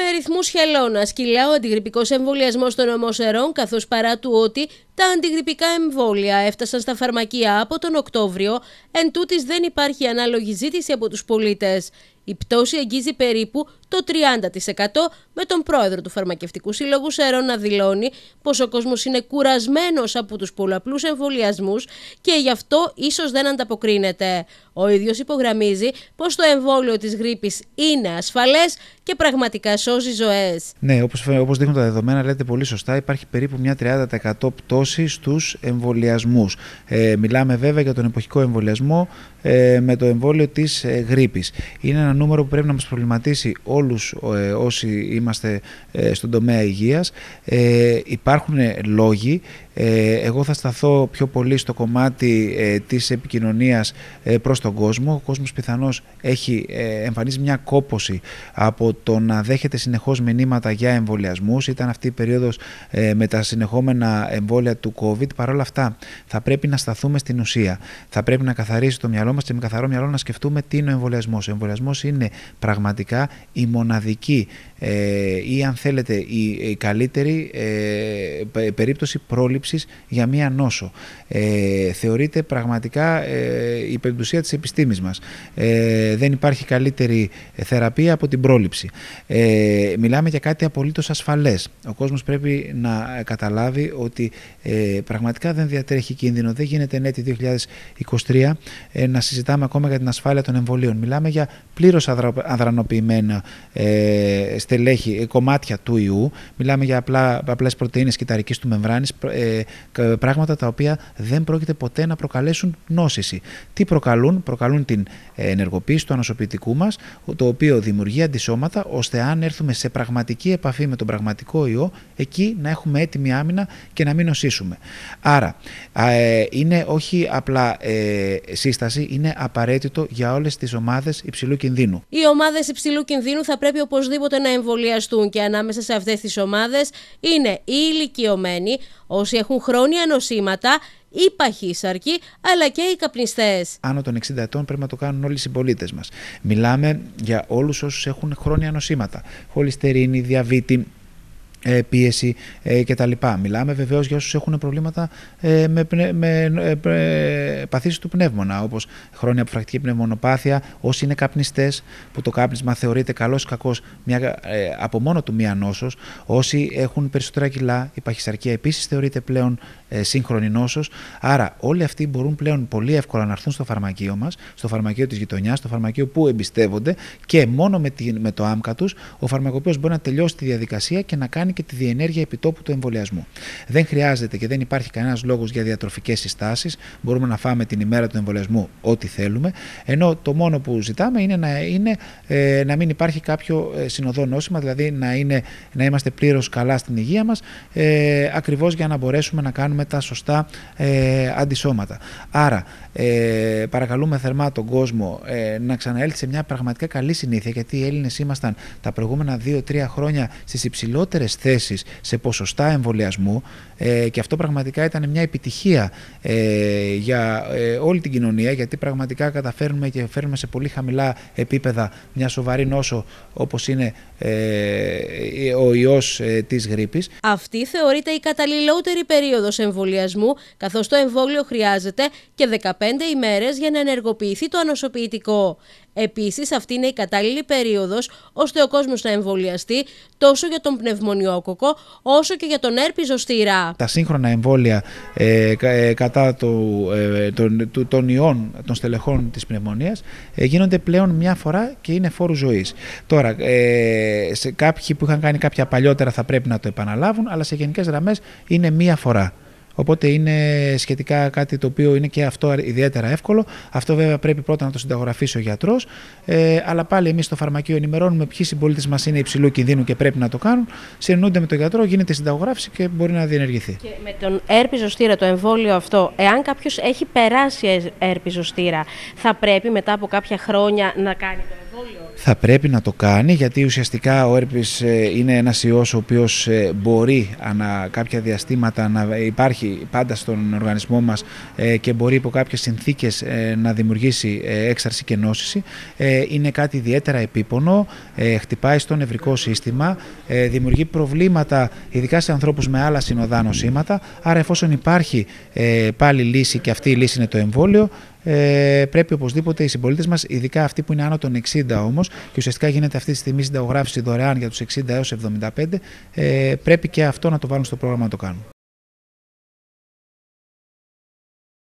με αριθμού χελώνα. Κυλά ο αντιγρυπικός εμβολιασμός των ομοσερών, καθώς παρά του ότι τα αντιγρυπικά εμβόλια έφτασαν στα φαρμακεία από τον Οκτώβριο, εν δεν υπάρχει ανάλογη ζήτηση από τους πολίτες. Η πτώση αγγίζει περίπου το 30% με τον πρόεδρο του Φαρμακευτικού Σύλλογου Σερών να δηλώνει πως ο κόσμος είναι κουρασμένος από τους πολλαπλούς εμβολιασμούς και γι' αυτό ίσως δεν ανταποκρίνεται. Ο ίδιος υπογραμμίζει πως το εμβόλιο της γρήπης είναι ασφαλές και πραγματικά σώζει ζωές. Ναι, όπως, όπως δείχνουν τα δεδομένα λέτε πολύ σωστά υπάρχει περίπου μια 30% πτώση στους εμβολιασμούς. Ε, μιλάμε βέβαια για τον εποχικό εμβολιασμό ε, με το εμβόλιο της ε, Είναι ένα νούμερο που πρέπει να μας προβληματίσει όλους ε, όσοι είμαστε ε, στον τομέα υγείας. Ε, υπάρχουν λόγοι ε, εγώ θα σταθώ πιο πολύ στο κομμάτι ε, της επικοινωνίας ε, προς τον κόσμο. Ο κόσμος πιθανώς έχει εμφανίσει μια κόπωση από το να δέχεται συνεχώς μηνύματα για εμβολιασμούς. Ήταν αυτή η περίοδος με τα συνεχόμενα εμβόλια του COVID. Παρ' όλα αυτά θα πρέπει να σταθούμε στην ουσία. Θα πρέπει να καθαρίσει το μυαλό μας και με καθαρό μυαλό να σκεφτούμε τι είναι ο εμβολιασμός. Ο εμβολιασμός είναι πραγματικά η μοναδική ή αν θέλετε η καλύτερη περίπτωση πρόληψης για μία νόσο. Ε, θεωρείται πραγματικά ε, η πεμπτουσία της επιστήμης μας. Ε, δεν υπάρχει καλύτερη θεραπεία από την πρόληψη. Ε, μιλάμε για κάτι απολύτως ασφαλές. Ο κόσμος πρέπει να καταλάβει ότι ε, πραγματικά δεν διατρέχει κίνδυνο. Δεν γίνεται εν 2023 ε, να συζητάμε ακόμα για την ασφάλεια των εμβολίων. Μιλάμε για πλήρως αδρανοποιημένα ε, στελέχη, ε, κομμάτια του ιού. Μιλάμε για απλά, απλές πρωτεΐνες κυταρικής του μεμβράνης, ε, πράγματα τα οποία δεν πρόκειται ποτέ να προκαλέσουν νόσηση. Τι προκαλούν, προκαλούν την ε, ενεργοποίηση του ανοσοποιητικού μας, το οποίο δημιουργεί αντισώματα, ώστε αν έρθουμε σε πραγματική επαφή με τον πραγματικό ιό, εκεί να έχουμε έτοιμη άμυνα και να μην νοσήσουμε. Άρα, ε, είναι όχι απλά ε, σύσταση, είναι απαραίτητο για όλες τις ομάδες υψηλού κινδύνου. Οι ομάδες υψηλού κινδύνου θα πρέπει οπωσδήποτε να εμβολιαστούν και ανάμεσα σε αυτές τις ομάδες είναι οι ηλικιωμένοι, όσοι έχουν χρόνια νοσήματα οι παχύσαρκοι αλλά και οι καπνιστές. Άνω των 60 ετών πρέπει να το κάνουν όλοι οι συμπολίτες μας. Μιλάμε για όλους όσους έχουν χρόνια νοσήματα. Χολυστερίνη, διαβήτη, ε, πίεση ε, κτλ. Μιλάμε βεβαίως για όσους έχουν προβλήματα ε, με, με ε, παθήσεις του πνεύμονα, όπως χρόνια αποφρακτική πνευμονοπάθεια, όσοι είναι καπνιστές που το κάπνισμα θεωρείται καλός ή κακός μια, από μόνο του μία νόσος, όσοι έχουν περισσότερα κιλά, η παχυσαρκία επίσης θεωρείται πλέον σύγχρονη νόσος, άρα όλοι αυτοί μπορούν πλέον πολύ εύκολα να έρθουν στο φαρμακείο μας, στο φαρμακείο της γειτονιάς, στο φαρμακείο που εμπιστεύονται και μόνο με, με το άμκα τους ο φαρμακοποιός μπορεί να τελειώσει τη διαδικασία και να κάνει και τη διενέργεια επιτόπου του εμβολιασμού. Δεν χρειάζεται και δεν υπάρχει κανένας λόγος για διατροφικές συστάσεις. Μπορούμε να φάμε την ημέρα του εμβολιασμού ό,τι θέλουμε. Ενώ το μόνο που ζητάμε είναι να, είναι, ε, να μην υπάρχει κάποιο ε, συνοδό νόσημα, δηλαδή να, είναι, να είμαστε πλήρως καλά στην υγεία μας, ε, ακριβώς για να μπορέσουμε να κάνουμε τα σωστά ε, αντισώματα. Άρα, παρακαλούμε θερμά τον κόσμο να ξαναέλθει σε μια πραγματικά καλή συνήθεια, γιατί οι Έλληνες ήμασταν τα προηγούμενα 2-3 χρόνια στις υψηλότερες θέσεις σε ποσοστά εμβολιασμού ε, και αυτό πραγματικά ήταν μια επιτυχία ε, για ε, όλη την κοινωνία γιατί πραγματικά καταφέρνουμε και φέρνουμε σε πολύ χαμηλά επίπεδα μια σοβαρή νόσο όπως είναι ε, ο ιός ε, της γρήπης. Αυτή θεωρείται η καταλληλότερη περίοδος εμβολιασμού καθώς το εμβόλιο χρειάζεται και 15 ημέρες για να ενεργοποιηθεί το ανοσοποιητικό. Επίσης αυτή είναι η κατάλληλη περίοδος ώστε ο κόσμος να εμβολιαστεί τόσο για τον πνευμονιό όσο και για τον έρπιζο ζωστήρά. Τα σύγχρονα εμβόλια ε, ε, κατά το ε, των, των ιών των στελεχών της πνευμονίας ε, γίνονται πλέον μια φορά και είναι φόρου ζωής. Τώρα, σε κάποιοι που είχαν κάνει κάποια παλιότερα θα πρέπει να το επαναλάβουν, αλλά σε γενικές γραμμές είναι μία φορά. Οπότε είναι σχετικά κάτι το οποίο είναι και αυτό ιδιαίτερα εύκολο. Αυτό βέβαια πρέπει πρώτα να το συνταγογραφήσει ο γιατρός. Ε, αλλά πάλι εμείς στο φαρμακείο ενημερώνουμε ποιοι συμπολίτες μας είναι υψηλού κινδύνου και πρέπει να το κάνουν. Συνεννούνται με τον γιατρό, γίνεται συνταγογράφηση και μπορεί να διενεργηθεί. Και με τον έρπιζοστήρα, το εμβόλιο αυτό, εάν κάποιος έχει περάσει έρπιζοστήρα, θα πρέπει μετά από κάποια χρόνια να κάνει το θα πρέπει να το κάνει γιατί ουσιαστικά ο έρπης ε, είναι ένας ιός ο οποίος ε, μπορεί ανά κάποια διαστήματα να υπάρχει πάντα στον οργανισμό μας ε, και μπορεί υπό κάποιες συνθήκες να δημιουργήσει έξαρση και νόσηση. Είναι κάτι ιδιαίτερα επίπονο, χτυπάει στο νευρικό σύστημα, δημιουργεί προβλήματα ειδικά σε ανθρώπους με άλλα συνοδά νοσήματα, άρα εφόσον υπάρχει πάλι λύση και αυτή η λύση είναι το εμβόλιο, ε, πρέπει οπωσδήποτε οι συμπολίτες μας, ειδικά αυτοί που είναι άνω των 60 όμως, και ουσιαστικά γίνεται αυτή τη στιγμή συνταγογράφηση δωρεάν για τους 60 έω 75, ε, πρέπει και αυτό να το βάλουν στο πρόγραμμα να το κάνουν.